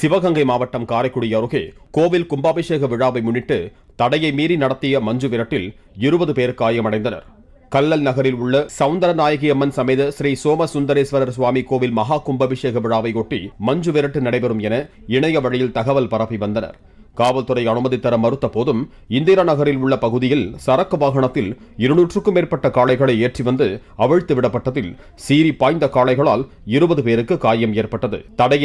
சிவகங்கை மாவட்டம் காரைக்குடி அருகே கோவில் கும்பாபிஷேக விழாவை முன்னிட்டு தடையை மீறி நடத்திய மஞ்சு விரட்டில் இருபது பேர் காயமடைந்தனர் கல்லல் நகரில் உள்ள சவுந்தரநாயகி அம்மன் சமேத ஸ்ரீ சோமசுந்தரேஸ்வரர் சுவாமி கோவில் மகா கும்பாபிஷேக விழாவை ஒட்டி மஞ்சு விரட்டு நடைபெறும் என இணைய வழியில் தகவல் பரப்பி வந்தனர் காவல்துறை அனுமதி தர மறுத்த போதும் இந்திரா நகரில் உள்ள பகுதியில் சரக்கு வாகனத்தில் இருநூற்றுக்கும் மேற்பட்ட காளைகளை ஏற்றி வந்து அவிழ்த்து விடப்பட்டதில் சீறி பாய்ந்த காளைகளால் இருபது பேருக்கு காயம் ஏற்பட்டது தடையை